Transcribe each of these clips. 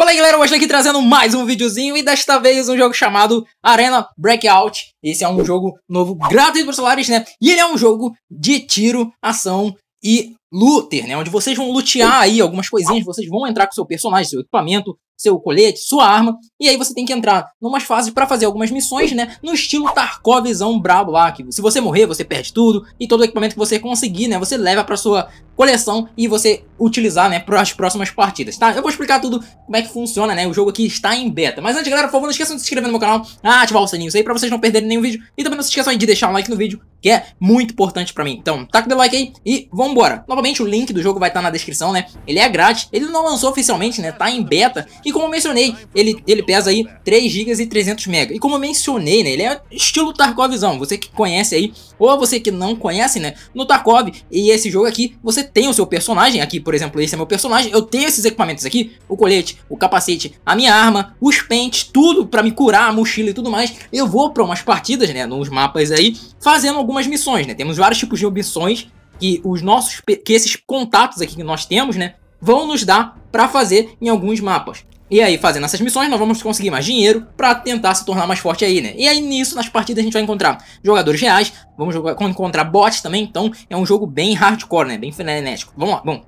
Fala aí galera, hoje aqui trazendo mais um videozinho e desta vez um jogo chamado Arena Breakout. Esse é um jogo novo gratuito para celulares, né? E ele é um jogo de tiro, ação e looter, né? Onde vocês vão lutear aí algumas coisinhas, vocês vão entrar com seu personagem, seu equipamento, seu colete, sua arma, e aí você tem que entrar numas fases para fazer algumas missões, né? No estilo Tarkovzão brabo lá, que se você morrer, você perde tudo, e todo o equipamento que você conseguir, né? Você leva para sua coleção e você utilizar, né, para as próximas partidas, tá? Eu vou explicar tudo como é que funciona, né? O jogo aqui está em beta. Mas antes, galera, por favor, não esqueçam de se inscrever no meu canal, ativar o sininho isso aí para vocês não perderem nenhum vídeo, e também não se esqueçam de deixar um like no vídeo, que é muito importante para mim. Então, taca o like aí e vambora! Nova Provavelmente o link do jogo vai estar tá na descrição, né? Ele é grátis, ele não lançou oficialmente, né? Tá em beta. E como eu mencionei, ele, ele pesa aí 3 GB e 300 MB. E como eu mencionei, né? Ele é estilo Tarkovzão. Você que conhece aí, ou você que não conhece, né? No Tarkov e esse jogo aqui, você tem o seu personagem. Aqui, por exemplo, esse é meu personagem. Eu tenho esses equipamentos aqui: o colete, o capacete, a minha arma, os pentes, tudo pra me curar, a mochila e tudo mais. Eu vou pra umas partidas, né? Nos mapas aí, fazendo algumas missões, né? Temos vários tipos de missões que os nossos que esses contatos aqui que nós temos, né, vão nos dar para fazer em alguns mapas. E aí, fazendo essas missões, nós vamos conseguir mais dinheiro para tentar se tornar mais forte aí, né? E aí, nisso, nas partidas, a gente vai encontrar jogadores reais, vamos jogar, encontrar bots também, então é um jogo bem hardcore, né? Bem frenético. Vamos lá, bom.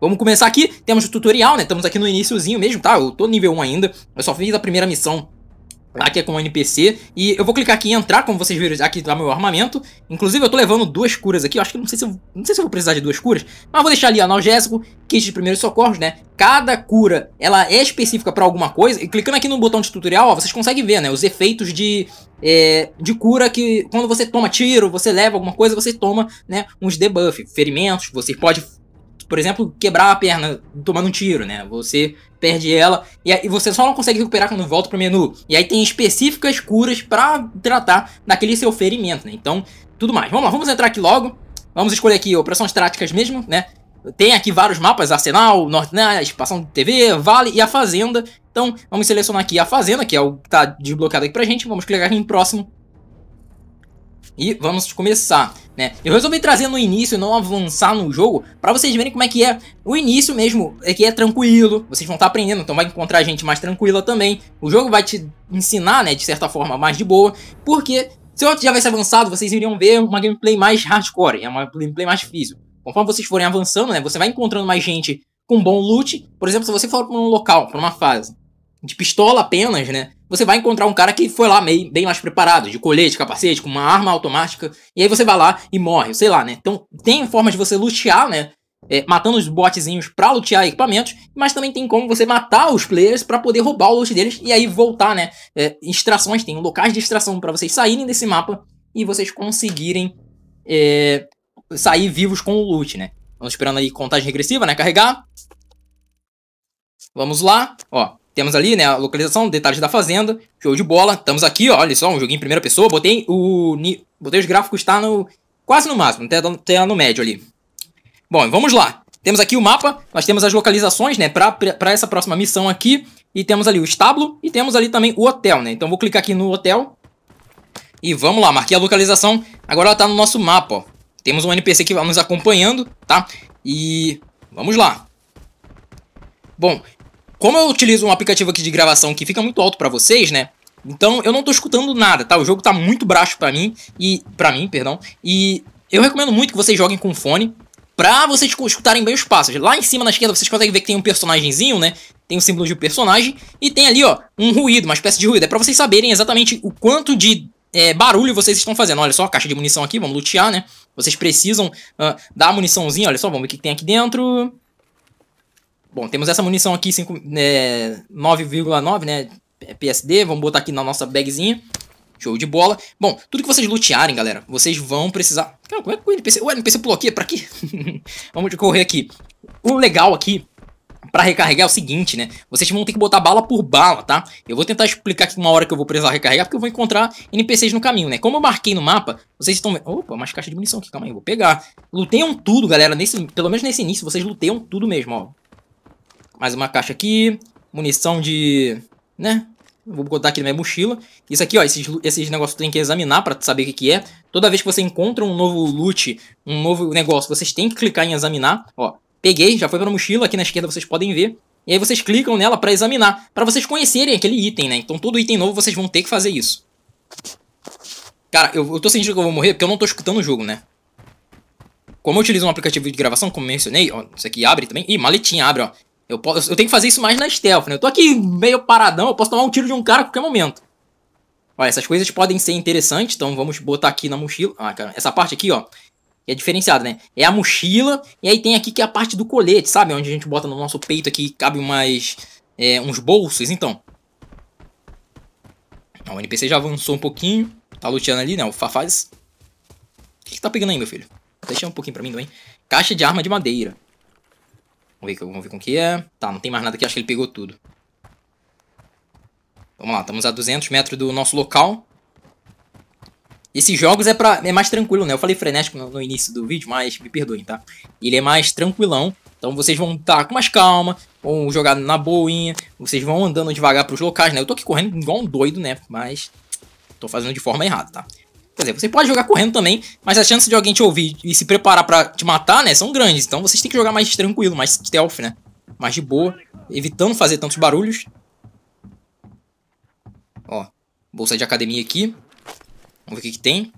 Vamos começar aqui, temos o tutorial, né? Estamos aqui no iníciozinho mesmo, tá? Eu tô nível 1 ainda, eu só fiz a primeira missão Aqui é com o NPC. E eu vou clicar aqui em entrar, como vocês viram, aqui tá meu armamento. Inclusive, eu tô levando duas curas aqui. Eu acho que não sei se eu, não sei se eu vou precisar de duas curas. Mas eu vou deixar ali analgésico, kit de primeiros socorros, né? Cada cura, ela é específica pra alguma coisa. E clicando aqui no botão de tutorial, ó, vocês conseguem ver, né? Os efeitos de, é, de cura que quando você toma tiro, você leva alguma coisa, você toma, né? Uns debuff, ferimentos. Você pode por exemplo, quebrar a perna tomando um tiro, né? Você perde ela e, você só não consegue recuperar quando volta pro menu. E aí tem específicas curas para tratar daquele seu ferimento, né? Então, tudo mais. Vamos lá, vamos entrar aqui logo. Vamos escolher aqui operações táticas mesmo, né? Tem aqui vários mapas, Arsenal, Norte, né, espação de TV, Vale e a Fazenda. Então, vamos selecionar aqui a Fazenda, que é o que tá desbloqueado aqui pra gente. Vamos clicar aqui em próximo e vamos começar, né? Eu resolvi trazer no início, e não avançar no jogo, para vocês verem como é que é o início mesmo, é que é tranquilo, vocês vão estar tá aprendendo, então vai encontrar gente mais tranquila também. O jogo vai te ensinar, né, de certa forma, mais de boa, porque se eu tivesse avançado, vocês iriam ver uma gameplay mais hardcore, é uma gameplay mais difícil. Conforme vocês forem avançando, né, você vai encontrando mais gente com bom loot. Por exemplo, se você for para um local, para uma fase de pistola apenas, né, você vai encontrar um cara que foi lá meio, bem mais preparado, de colete, capacete, com uma arma automática, e aí você vai lá e morre, sei lá, né? Então tem formas de você lutear, né? É, matando os botzinhos para lutear equipamentos, mas também tem como você matar os players para poder roubar o loot deles e aí voltar, né? É, extrações, tem locais de extração para vocês saírem desse mapa e vocês conseguirem é, sair vivos com o loot, né? Vamos esperando aí contagem regressiva, né? Carregar. Vamos lá. Ó, temos ali, né, a localização, detalhes da fazenda, show de bola. Estamos aqui, ó, olha só, um joguinho em primeira pessoa. Botei o botei os gráficos tá no quase no máximo, até, até no médio ali. Bom, vamos lá. Temos aqui o mapa, nós temos as localizações, né, para essa próxima missão aqui. E temos ali o estábulo e temos ali também o hotel, né? Então vou clicar aqui no hotel. E vamos lá, marquei a localização. Agora ela tá no nosso mapa, ó. Temos um NPC que vai nos acompanhando, tá? E vamos lá. Bom, como eu utilizo um aplicativo aqui de gravação que fica muito alto para vocês, né? Então eu não tô escutando nada, tá? O jogo tá muito baixo para mim e para mim, perdão. E eu recomendo muito que vocês joguem com fone pra vocês escutarem bem os passos. Lá em cima na esquerda vocês conseguem ver que tem um personagemzinho, né? Tem o um símbolo de personagem e tem ali, ó, um ruído, uma espécie de ruído. É para vocês saberem exatamente o quanto de é, barulho vocês estão fazendo. Olha só, a caixa de munição aqui, vamos lutear, né? Vocês precisam uh, da muniçãozinha, olha só, vamos ver o que tem aqui dentro. Bom, temos essa munição aqui, 9,9, né, né? É PSD, vamos botar aqui na nossa bagzinha. Show de bola. Bom, tudo que vocês lutearem, galera, vocês vão precisar... Cara, como é que o NPC... O NPC pulou aqui? É pra quê? vamos correr aqui. O legal aqui para recarregar é o seguinte, né? Vocês vão ter que botar bala por bala, tá? Eu vou tentar explicar aqui uma hora que eu vou precisar recarregar, porque eu vou encontrar NPCs no caminho, né? Como eu marquei no mapa, vocês estão vendo... Opa, mais caixa de munição aqui, calma aí, eu vou pegar. Luteiam tudo, galera, nesse... pelo menos nesse início, vocês luteiam tudo mesmo, ó. Mais uma caixa aqui. Munição de... Né? Vou botar aqui na minha mochila. Isso aqui, ó, esses, esses negócios tem que examinar pra saber o que, que é. Toda vez que você encontra um novo loot, um novo negócio, vocês têm que clicar em examinar. Ó, peguei, já foi pra mochila. Aqui na esquerda vocês podem ver. E aí vocês clicam nela pra examinar. pra vocês conhecerem aquele item, né? Então todo item novo vocês vão ter que fazer isso. Cara, eu, eu tô sentindo que eu vou morrer porque eu não tô escutando o jogo, né? Como eu utilizo um aplicativo de gravação, como mencionei, ó, isso aqui abre também. Ih, maletinha abre, ó. Eu, posso, eu tenho que fazer isso mais na stealth, né? Eu tô aqui meio paradão, eu posso tomar um tiro de um cara a qualquer momento. Olha, essas coisas podem ser interessantes, então vamos botar aqui na mochila. Ah, cara, essa parte aqui, ó, é diferenciada, né? É a mochila, e aí tem aqui que é a parte do colete, sabe? Onde a gente bota no nosso peito aqui, cabe mais, é, uns bolsos, então. Ah, o NPC já avançou um pouquinho, tá luteando ali, né? O Fafaz... O que, que tá pegando aí, meu filho? Deixa um pouquinho pra mim também. Caixa de arma de madeira. Vamos ver, vamos ver com que é. Tá, não tem mais nada aqui, acho que ele pegou tudo. Vamos lá, estamos a 200 metros do nosso local. Esses jogos é, pra, é mais tranquilo, né? Eu falei frenético no, no início do vídeo, mas me perdoem, tá? Ele é mais tranquilão, então vocês vão estar tá com mais calma, vão jogar na boinha, vocês vão andando devagar pros locais, né? Eu tô aqui correndo igual um doido, né? Mas tô fazendo de forma errada, tá? Quer dizer, você pode jogar correndo também, mas as chances de alguém te ouvir e se preparar para te matar, né, são grandes. Então vocês têm que jogar mais tranquilo, mais stealth, né? Mais de boa, evitando fazer tantos barulhos. Ó, bolsa de academia aqui. Vamos ver o que, que tem.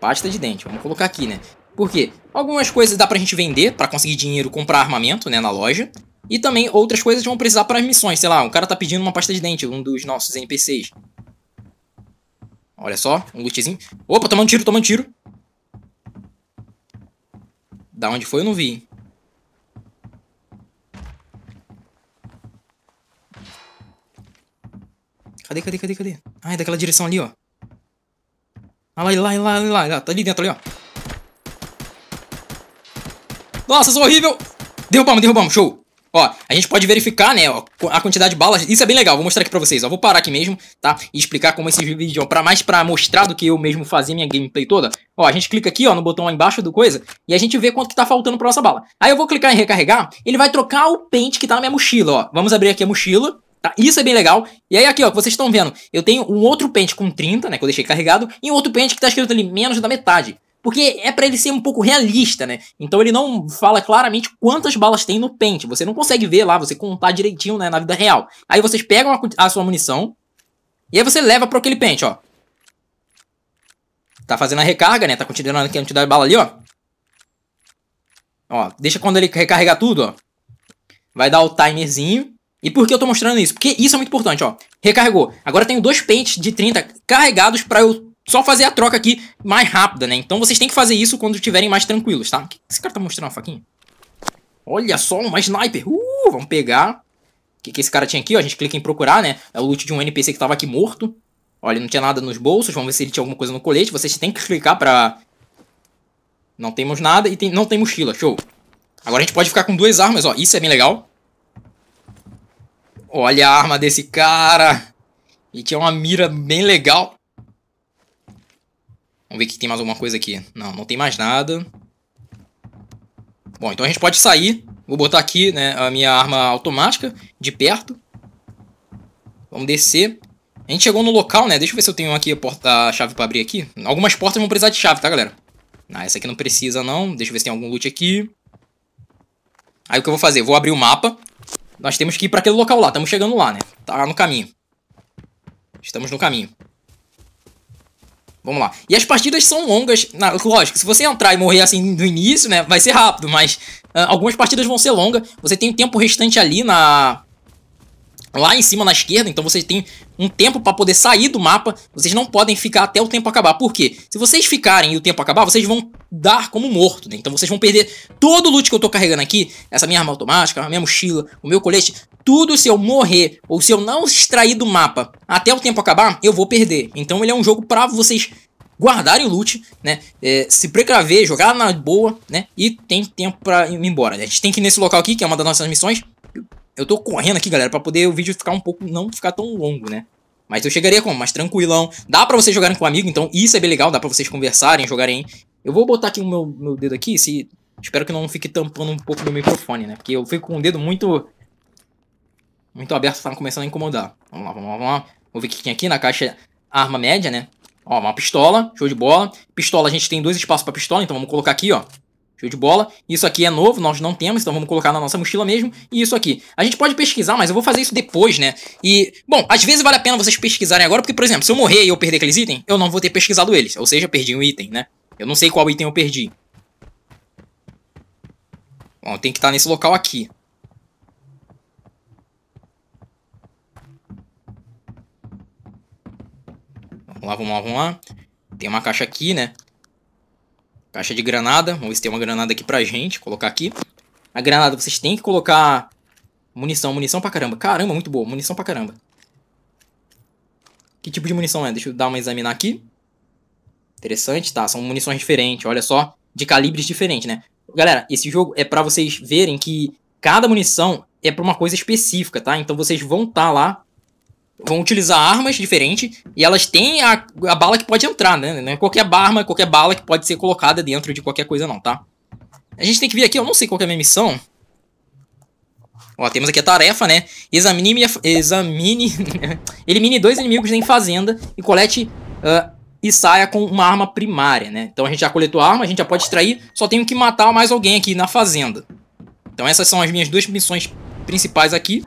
Pasta de dente, vamos colocar aqui, né? Porque algumas coisas dá pra gente vender para conseguir dinheiro, comprar armamento, né, na loja. E também outras coisas vão precisar para as missões, sei lá, um cara tá pedindo uma pasta de dente, um dos nossos NPCs. Olha só, um lootzinho. Opa, tomando tiro, tomando tiro. Da onde foi eu não vi. Cadê, cadê, cadê, cadê? Ah, é daquela direção ali, ó. Ah, lá, lá, lá, lá, lá. Tá ali dentro, ali, ó. Nossa, sou horrível! Derrubamos, derrubamos, show! Ó, a gente pode verificar, né, ó, a quantidade de balas. Isso é bem legal, vou mostrar aqui pra vocês, ó. Vou parar aqui mesmo, tá? E explicar como esses vídeos ó pra mais pra mostrar do que eu mesmo fazer minha gameplay toda. Ó, a gente clica aqui, ó, no botão lá embaixo do coisa, e a gente vê quanto que tá faltando pra nossa bala. Aí eu vou clicar em recarregar, ele vai trocar o pente que tá na minha mochila, ó. Vamos abrir aqui a mochila, Tá? Isso é bem legal. E aí aqui, ó, que vocês estão vendo, eu tenho um outro pente com 30, né, que eu deixei carregado, e um outro pente que tá escrito ali menos da metade. Porque é para ele ser um pouco realista, né? Então ele não fala claramente quantas balas tem no pente. Você não consegue ver lá, você contar direitinho, né, na vida real. Aí vocês pegam a, a sua munição e aí você leva para aquele pente, ó. Tá fazendo a recarga, né? Tá continuando aqui a quantidade de bala ali, ó. Ó, deixa quando ele recarregar tudo, ó. Vai dar o timerzinho. E por que eu tô mostrando isso? Porque isso é muito importante, ó. Recarregou. Agora eu tenho dois pentes de 30 carregados para eu só fazer a troca aqui mais rápida, né? Então vocês têm que fazer isso quando estiverem mais tranquilos, tá? Esse cara tá mostrando a faquinha. Olha só, uma sniper. Uh, vamos pegar. O que, que esse cara tinha aqui? Ó, a gente clica em procurar, né? É o loot de um NPC que tava aqui morto. Olha, não tinha nada nos bolsos. Vamos ver se ele tinha alguma coisa no colete. Vocês têm que clicar pra... Não temos nada e tem... não tem mochila. Show. Agora a gente pode ficar com duas armas, ó. Isso é bem legal. Olha a arma desse cara. E tinha uma mira bem legal. Vamos ver se tem mais alguma coisa aqui. Não, não tem mais nada. Bom, então a gente pode sair. Vou botar aqui né, a minha arma automática de perto. Vamos descer. A gente chegou no local, né? Deixa eu ver se eu tenho aqui a, porta, a chave pra abrir aqui. Algumas portas vão precisar de chave, tá, galera? Ah, essa aqui não precisa, não. Deixa eu ver se tem algum loot aqui. Aí o que eu vou fazer? Vou abrir o mapa. Nós temos que ir pra aquele local lá. Estamos chegando lá, né? Tá no caminho. Estamos no caminho. Vamos lá. E as partidas são longas. Na, lógico, se você entrar e morrer assim do início, né? Vai ser rápido, mas uh, algumas partidas vão ser longas. Você tem o tempo restante ali na, lá em cima na esquerda, então vocês têm um tempo para poder sair do mapa, vocês não podem ficar até o tempo acabar. Por quê? Se vocês ficarem e o tempo acabar, vocês vão dar como morto, né? Então vocês vão perder todo o loot que eu tô carregando aqui, essa minha arma automática, a minha mochila, o meu colete, tudo se eu morrer ou se eu não extrair do mapa até o tempo acabar, eu vou perder. Então ele é um jogo para vocês guardarem o loot, né? É, se precaver, jogar na boa, né? E tem tempo para ir embora. A gente tem que ir nesse local aqui, que é uma das nossas missões, eu tô correndo aqui, galera, pra poder o vídeo ficar um pouco, não ficar tão longo, né? Mas eu chegaria como? Mais tranquilão. Dá pra vocês jogarem com um amigo, então isso é bem legal. Dá pra vocês conversarem, jogarem. Eu vou botar aqui o meu, meu dedo aqui, se... Espero que não fique tampando um pouco do microfone, né? Porque eu fico com o dedo muito... Muito aberto, tá começando a incomodar. Vamos lá, vamos lá, vamos lá. Vou ver o que tem aqui na caixa arma média, né? Ó, uma pistola, show de bola. Pistola, a gente tem dois espaços pra pistola, então vamos colocar aqui, ó. Show de bola. Isso aqui é novo, nós não temos, então vamos colocar na nossa mochila mesmo. E isso aqui. A gente pode pesquisar, mas eu vou fazer isso depois, né? E, bom, às vezes vale a pena vocês pesquisarem agora, porque, por exemplo, se eu morrer e eu perder aqueles itens, eu não vou ter pesquisado eles. Ou seja, perdi um item, né? Eu não sei qual item eu perdi. Bom, tem que estar tá nesse local aqui. Vamos lá, vamos lá, vamos lá. Tem uma caixa aqui, né? caixa de granada. Vamos ver se tem uma granada aqui pra gente. Colocar aqui. A granada, vocês têm que colocar munição, munição pra caramba. Caramba, muito boa. Munição pra caramba. Que tipo de munição é? Deixa eu dar uma examinar aqui. Interessante, tá? São munições diferentes, olha só. De calibres diferentes, né? Galera, esse jogo é pra vocês verem que cada munição é pra uma coisa específica, tá? Então vocês vão estar tá lá vão utilizar armas diferentes e elas têm a, a bala que pode entrar, né? Não é qualquer arma, qualquer bala que pode ser colocada dentro de qualquer coisa não, tá? A gente tem que vir aqui, eu não sei qual é a minha missão. Ó, temos aqui a tarefa, né? Examine, minha, examine elimine dois inimigos em fazenda e colete uh, e saia com uma arma primária, né? Então a gente já coletou a arma, a gente já pode extrair, só tenho que matar mais alguém aqui na fazenda. Então essas são as minhas duas missões principais aqui.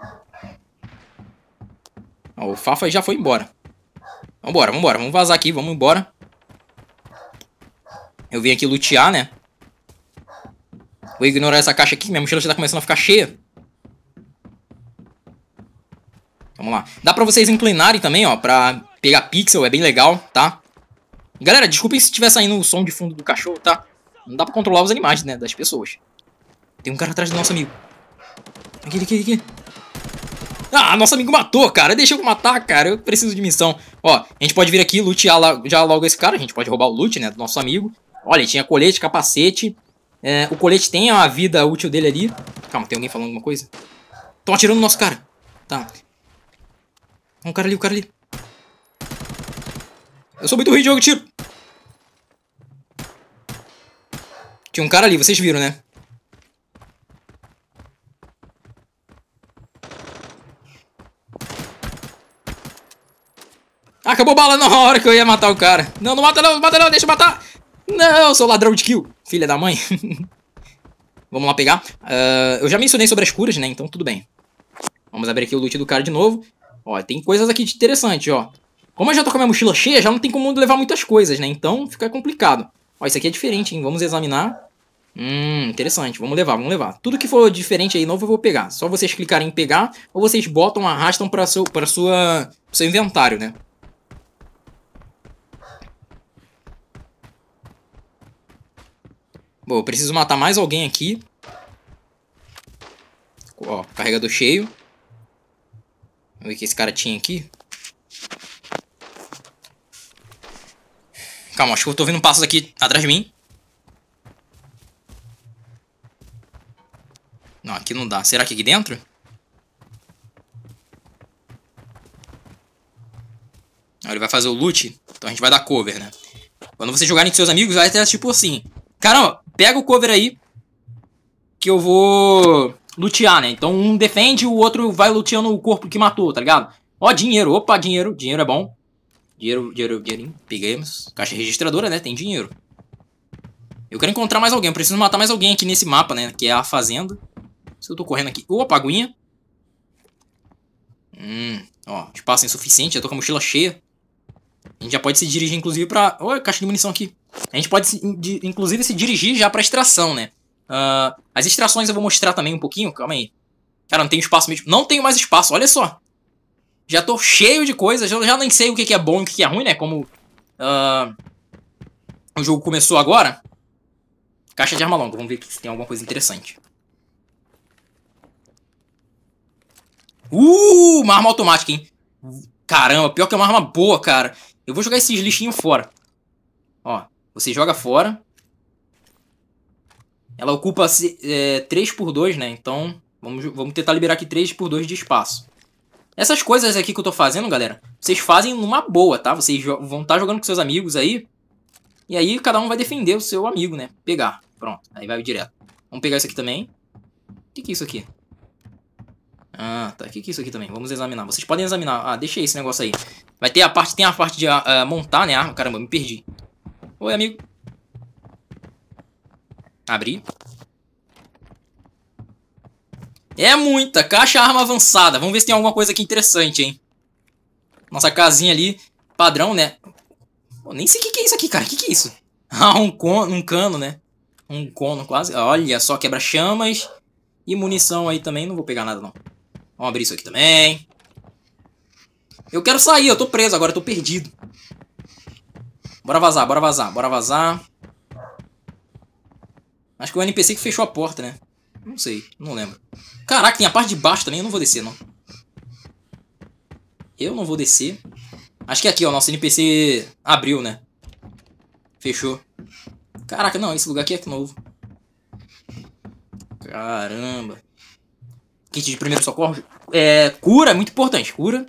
Ó, o Fafa já foi embora. Vambora, vambora. Vamos vazar aqui, vamos embora. Eu vim aqui lutear, né? Vou ignorar essa caixa aqui, minha mochila já tá começando a ficar cheia. Vamos lá. Dá pra vocês inclinarem também, ó, pra pegar pixel, é bem legal, tá? Galera, desculpem se estiver saindo o som de fundo do cachorro, tá? Não dá pra controlar os animais, né, das pessoas. Tem um cara atrás do nosso amigo. Aqui, aqui, aqui. Ah, nosso amigo matou, cara. Deixa eu matar, cara. Eu preciso de missão. Ó, a gente pode vir aqui lutear lá, já logo esse cara. A gente pode roubar o loot, né, do nosso amigo. Olha, tinha colete, capacete. É, o colete tem a vida útil dele ali. Calma, tem alguém falando alguma coisa? Estão atirando no nosso cara. Tá. Um cara ali, um cara ali. Eu sou muito ruim de jogo tiro. Tinha um cara ali, vocês viram, né? acabou bala na hora que eu ia matar o cara. Não, não mata não, não mata não, deixa eu matar. Não, sou ladrão de kill, filha da mãe. Vamos lá pegar. Uh, eu já mencionei sobre as curas, né? Então tudo bem. Vamos abrir aqui o loot do cara de novo. Ó, tem coisas aqui de interessante, ó. Como eu já tô com a minha mochila cheia, já não tem como levar muitas coisas, né? Então fica complicado. Ó, isso aqui é diferente, hein? Vamos examinar. Hum, interessante. Vamos levar, vamos levar. Tudo que for diferente aí novo eu vou pegar. Só vocês clicarem em pegar ou vocês botam, arrastam para seu, pra sua, seu inventário, né? Bom, eu preciso matar mais alguém aqui. Ó, carregador cheio. Vamos ver o que esse cara tinha aqui. Calma, acho que eu tô ouvindo um passos aqui atrás de mim. Não, aqui não dá. Será que é aqui dentro? ele vai fazer o loot, então a gente vai dar cover, né? Quando você jogar com seus amigos, vai ter tipo assim... Caramba, Pega o cover aí, que eu vou lutear, né? Então um defende, o outro vai luteando o corpo que matou, tá ligado? Ó, dinheiro. Opa, dinheiro. Dinheiro é bom. Dinheiro, dinheiro, dinheirinho. Pegamos. Caixa registradora, né? Tem dinheiro. Eu quero encontrar mais alguém. Eu preciso matar mais alguém aqui nesse mapa, né? Que é a fazenda. Se eu tô correndo aqui. Opa, aguinha. Hum, ó, espaço insuficiente, já tô com a mochila cheia. A gente já pode se dirigir, inclusive, pra... Oh, caixa de munição aqui. A gente pode, inclusive, se dirigir já pra extração, né? Uh, as extrações eu vou mostrar também um pouquinho. Calma aí. Cara, não tenho espaço mesmo. Não tenho mais espaço, olha só. Já tô cheio de coisas. Eu já nem sei o que, é bom e o que, é ruim, né? Como uh, o jogo começou agora. Caixa de arma longa. Vamos ver se tem alguma coisa interessante. Uh, uma arma automática, hein? Caramba, pior que é uma arma boa, cara. Eu vou jogar esses lixinhos fora. Ó. Você joga fora. Ela ocupa é, 3 por 2, né? Então, vamos, vamos tentar liberar aqui 3 por 2 de espaço. Essas coisas aqui que eu tô fazendo, galera, vocês fazem numa boa, tá? Vocês vão estar tá jogando com seus amigos aí. E aí cada um vai defender o seu amigo, né? Pegar. Pronto. Aí vai direto. Vamos pegar isso aqui também. O que, que é isso aqui? Ah, tá. O que, que é isso aqui também? Vamos examinar. Vocês podem examinar. Ah, deixei esse negócio aí. Vai ter a parte... Tem a parte de uh, montar, né? Ah, caramba, me perdi. Oi, amigo. Abri. É muita. Caixa arma avançada. Vamos ver se tem alguma coisa aqui interessante, hein. Nossa casinha ali. Padrão, né? Pô, nem sei o que, que, é isso aqui, cara. O que, que é isso? Ah, um, cono, um cano, né? Um cono quase. Olha só, quebra-chamas. E munição aí também. Não vou pegar nada, não. Vamos abrir isso aqui também. Eu quero sair. Eu tô preso agora. Eu tô perdido. Bora vazar, bora vazar, bora vazar. Acho que o NPC que fechou a porta, né? Não sei, não lembro. Caraca, tem a parte de baixo também, eu não vou descer, não. Eu não vou descer. Acho que é aqui, ó, nosso NPC abriu, né? Fechou. Caraca, não, esse lugar aqui é novo. Caramba. Kit de primeiro socorro. É, cura, é muito importante, cura.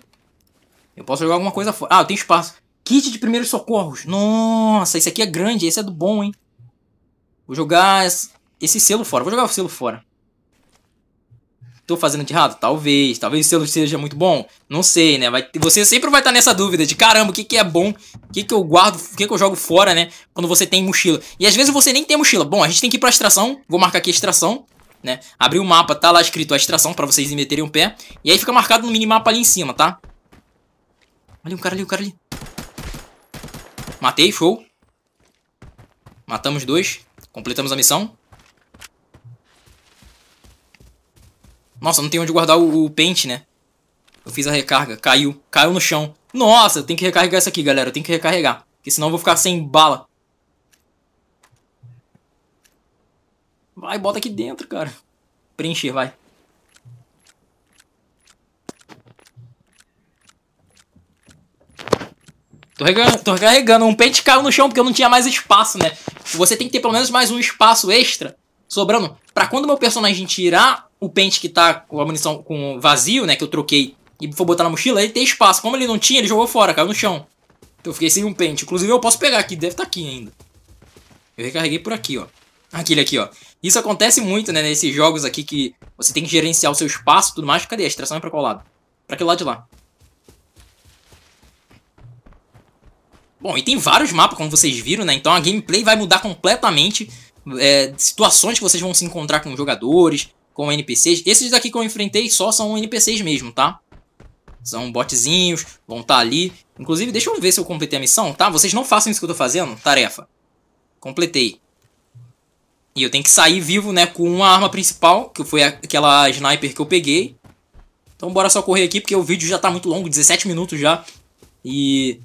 Eu posso jogar alguma coisa fora. Ah, tem espaço. Kit de primeiros socorros. Nossa, esse aqui é grande. Esse é do bom, hein? Vou jogar esse selo fora. Vou jogar o selo fora. Tô fazendo de errado? Talvez. Talvez o selo seja muito bom. Não sei, né? Vai, você sempre vai estar tá nessa dúvida de caramba, o que, que é bom? O que, que eu guardo? O que, que eu jogo fora, né? Quando você tem mochila. E às vezes você nem tem mochila. Bom, a gente tem que ir pra extração. Vou marcar aqui extração. Né? Abrir o mapa, tá lá escrito a extração pra vocês meterem o um pé. E aí fica marcado no minimapa ali em cima, tá? Olha um cara ali, um cara ali. Matei, show. Matamos dois. Completamos a missão. Nossa, não tem onde guardar o, o pente, né? Eu fiz a recarga. Caiu. Caiu no chão. Nossa, eu tenho que recarregar isso aqui, galera. Eu tenho que recarregar. Porque senão eu vou ficar sem bala. Vai, bota aqui dentro, cara. Preencher, vai. Tô recarregando, tô recarregando. Um pente caiu no chão porque eu não tinha mais espaço, né? Você tem que ter pelo menos mais um espaço extra sobrando para quando meu personagem tirar o pente que tá com a munição com vazio, né, que eu troquei e for botar na mochila, ele tem espaço. Como ele não tinha, ele jogou fora, caiu no chão. Então eu fiquei sem um pente. Inclusive eu posso pegar aqui, deve estar tá aqui ainda. Eu recarreguei por aqui, ó. Aquele aqui, ó. Isso acontece muito, né, nesses jogos aqui que você tem que gerenciar o seu espaço e tudo mais. Cadê? A extração é pra qual lado? Pra aquele lado de lá. Bom, e tem vários mapas, como vocês viram, né? Então a gameplay vai mudar completamente. É, situações que vocês vão se encontrar com jogadores, com NPCs. Esses daqui que eu enfrentei só são NPCs mesmo, tá? São botzinhos, vão estar tá ali. Inclusive, deixa eu ver se eu completei a missão, tá? Vocês não façam isso que eu tô fazendo. Tarefa. Completei. E eu tenho que sair vivo, né, com uma arma principal, que foi aquela sniper que eu peguei. Então bora só correr aqui, porque o vídeo já tá muito longo, 17 minutos já. E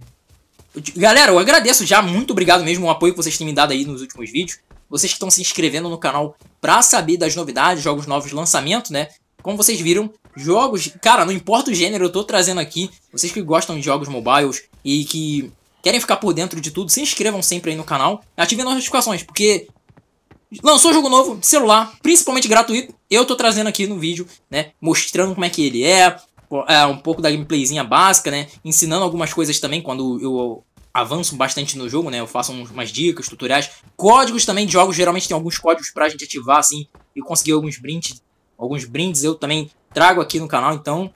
Galera, eu agradeço já, muito obrigado mesmo o apoio que vocês têm me dado aí nos últimos vídeos. Vocês que estão se inscrevendo no canal pra saber das novidades, jogos novos, lançamento, né? Como vocês viram, jogos... Cara, não importa o gênero, eu tô trazendo aqui. Vocês que gostam de jogos mobiles e que querem ficar por dentro de tudo, se inscrevam sempre aí no canal. Ativem as notificações, porque... Lançou jogo novo celular, principalmente gratuito. Eu tô trazendo aqui no vídeo, né? Mostrando como é que ele é, é um pouco da gameplayzinha básica, né? Ensinando algumas coisas também quando eu avanço bastante no jogo, né? Eu faço umas dicas, tutoriais. Códigos também de jogos, geralmente tem alguns códigos pra gente ativar, assim, e conseguir alguns brindes. Alguns brindes eu também trago aqui no canal, então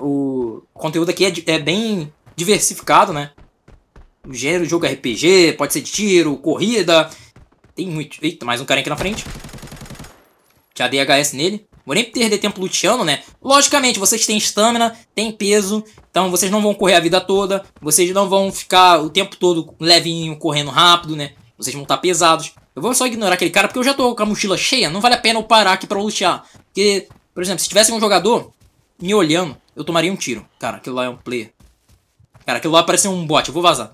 o conteúdo aqui é, é bem diversificado, né? O gênero, jogo RPG, pode ser de tiro, corrida. Tem muito. Eita, mais um cara aqui na frente. Já dei HS nele. Vou nem perder tempo luteando, né? Logicamente, vocês têm estamina, têm peso, então vocês não vão correr a vida toda, vocês não vão ficar o tempo todo levinho, correndo rápido, né? Vocês vão estar tá pesados. Eu vou só ignorar aquele cara porque eu já tô com a mochila cheia, não vale a pena eu parar aqui pra lutear. Porque, por exemplo, se tivesse um jogador me olhando, eu tomaria um tiro. Cara, aquilo lá é um player. Cara, aquilo lá parece um bot, eu vou vazar.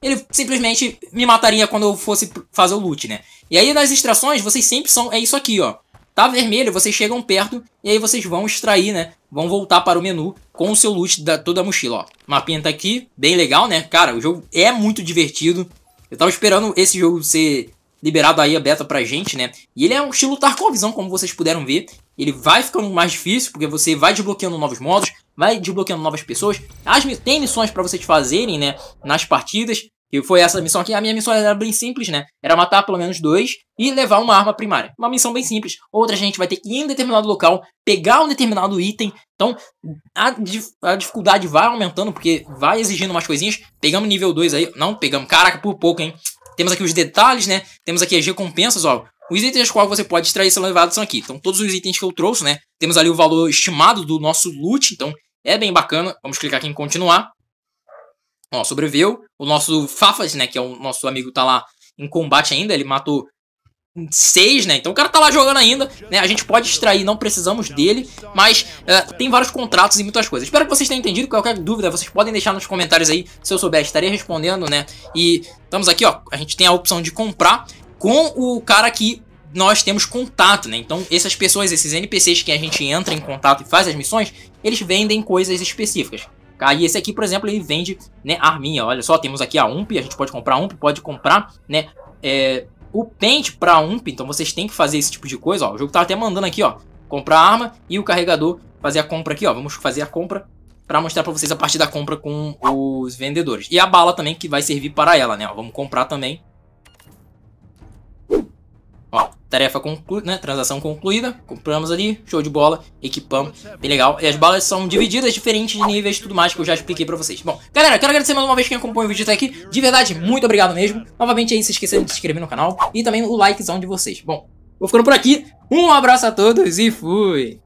Ele simplesmente me mataria quando eu fosse fazer o loot, né? E aí nas extrações vocês sempre são... É isso aqui, ó. Tá vermelho, vocês chegam perto e aí vocês vão extrair, né? Vão voltar para o menu com o seu loot da toda a mochila, ó. mapinha tá aqui, bem legal, né? Cara, o jogo é muito divertido. Eu tava esperando esse jogo ser liberado aí a beta pra gente, né? E ele é um estilo Tarkovizão, como vocês puderam ver. Ele vai ficando mais difícil, porque você vai desbloqueando novos modos, vai desbloqueando novas pessoas. As, tem missões para vocês fazerem, né? Nas partidas. Que foi essa missão aqui. A minha missão era bem simples, né? Era matar pelo menos dois e levar uma arma primária. Uma missão bem simples. Outra, a gente vai ter que ir em determinado local, pegar um determinado item. Então, a, a dificuldade vai aumentando, porque vai exigindo umas coisinhas. Pegamos nível 2 aí. Não, pegamos. Caraca, por pouco, hein? Temos aqui os detalhes, né? Temos aqui as recompensas, ó. Os itens dos quais você pode extrair são levados são aqui. Então, todos os itens que eu trouxe, né? Temos ali o valor estimado do nosso loot. Então, é bem bacana. Vamos clicar aqui em continuar. Ó, sobreviveu. O nosso Fafas, né, que é o nosso amigo, tá lá em combate ainda. Ele matou seis, né? Então o cara tá lá jogando ainda, né? A gente pode extrair, não precisamos dele, mas uh, tem vários contratos e muitas coisas. Espero que vocês tenham entendido. Qualquer dúvida, vocês podem deixar nos comentários aí. Se eu souber, estarei respondendo, né? E estamos aqui, ó. A gente tem a opção de comprar com o cara que nós temos contato, né? Então, essas pessoas, esses NPCs que a gente entra em contato e faz as missões, eles vendem coisas específicas. Tá? E esse aqui, por exemplo, ele vende né, arminha. Olha só, temos aqui a UMP, a gente pode comprar UMP, pode comprar né, é, o pente para UMP. Então vocês têm que fazer esse tipo de coisa. Ó. O jogo tá até mandando aqui, ó, comprar arma e o carregador fazer a compra aqui. ó. Vamos fazer a compra para mostrar para vocês a parte da compra com os vendedores. E a bala também que vai servir para ela, né? Ó, vamos comprar também. Ó, Tarefa concluída, né? Transação concluída. Compramos ali, show de bola, equipamos, bem legal. E as balas são divididas, diferentes de níveis e tudo mais que eu já expliquei pra vocês. Bom, galera, quero agradecer mais uma vez quem acompanha o vídeo até aqui. De verdade, muito obrigado mesmo. Novamente aí, é se esqueçam de se inscrever no canal e também o likezão de vocês. Bom, vou ficando por aqui. Um abraço a todos e fui!